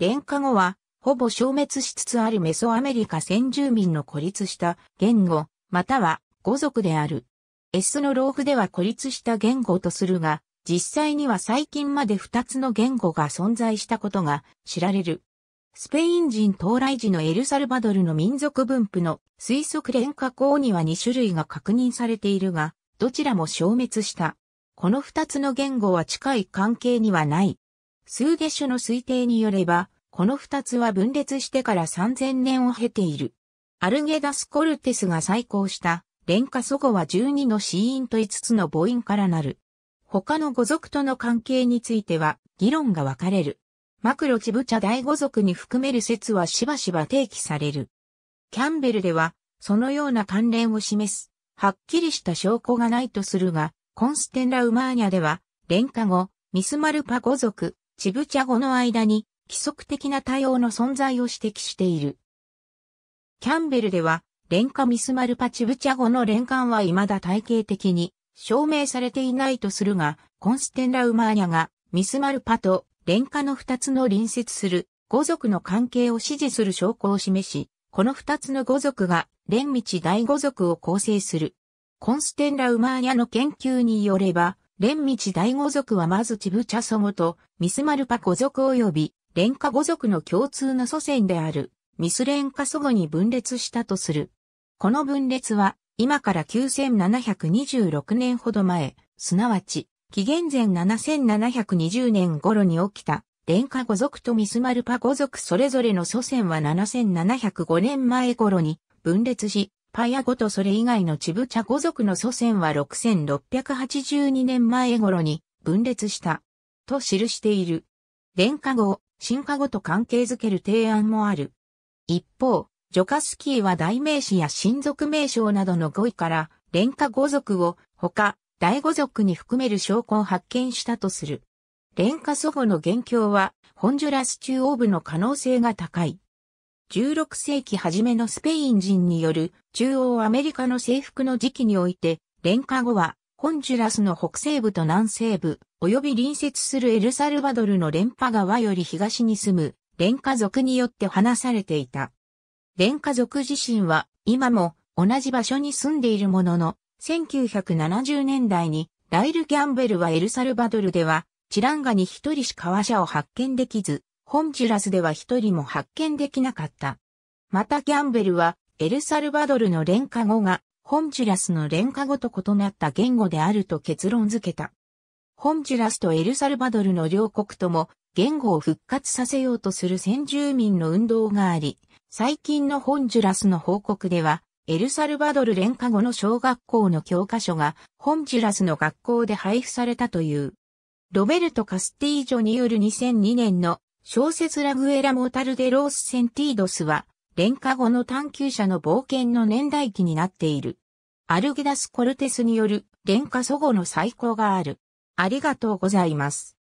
連下後は、ほぼ消滅しつつあるメソアメリカ先住民の孤立した言語、または語族である。エスの老フでは孤立した言語とするが、実際には最近まで2つの言語が存在したことが知られる。スペイン人到来時のエルサルバドルの民族分布の推測連下後には2種類が確認されているが、どちらも消滅した。この2つの言語は近い関係にはない。スーデシュの推定によれば、この二つは分裂してから3000年を経ている。アルゲダス・コルテスが再興した、連下祖語は12の子音と5つの母音からなる。他の語族との関係については、議論が分かれる。マクロチブチャ大語族に含める説はしばしば提起される。キャンベルでは、そのような関連を示す、はっきりした証拠がないとするが、コンステンラ・ウマーニャでは、連下語、ミスマルパ語族、チブチャ語の間に規則的な対応の存在を指摘している。キャンベルでは、レンカミスマルパチブチャ語の連関は未だ体系的に証明されていないとするが、コンステンラウマーニャがミスマルパとンカの二つの隣接する語族の関係を支持する証拠を示し、この二つの語族が連道第五族を構成する。コンステンラウマーニャの研究によれば、連道大五族はまずチブチャソゴとミスマルパ語族及び連カ語族の共通の祖先であるミス連カ祖ゴに分裂したとする。この分裂は今から9726年ほど前、すなわち紀元前7720年頃に起きた連カ語族とミスマルパ語族それぞれの祖先は7705年前頃に分裂し、パヤ語とそれ以外のチブチャ語族の祖先は6682年前頃に分裂した。と記している。連化語進化語と関係づける提案もある。一方、ジョカスキーは代名詞や親族名称などの語彙から連化語族を他、第五族に含める証拠を発見したとする。連化祖語の元凶はホンジュラス中央部の可能性が高い。16世紀初めのスペイン人による中央アメリカの征服の時期において、連カ後はホンジュラスの北西部と南西部、及び隣接するエルサルバドルの連下川より東に住む連カ族によって話されていた。連カ族自身は今も同じ場所に住んでいるものの、1970年代にライル・ギャンベルはエルサルバドルでは、チランガに一人しか話者を発見できず、ホンジュラスでは一人も発見できなかった。またギャンベルは、エルサルバドルの廉価語が、ホンジュラスの廉価語と異なった言語であると結論付けた。ホンジュラスとエルサルバドルの両国とも、言語を復活させようとする先住民の運動があり、最近のホンジュラスの報告では、エルサルバドル廉価語の小学校の教科書が、ホンジュラスの学校で配布されたという。ロベルト・カスティージョによる2002年の小説ラグエラ・モタルデロース・センティードスは、廉価後の探求者の冒険の年代記になっている。アルギダス・コルテスによる廉価祖語の再考がある。ありがとうございます。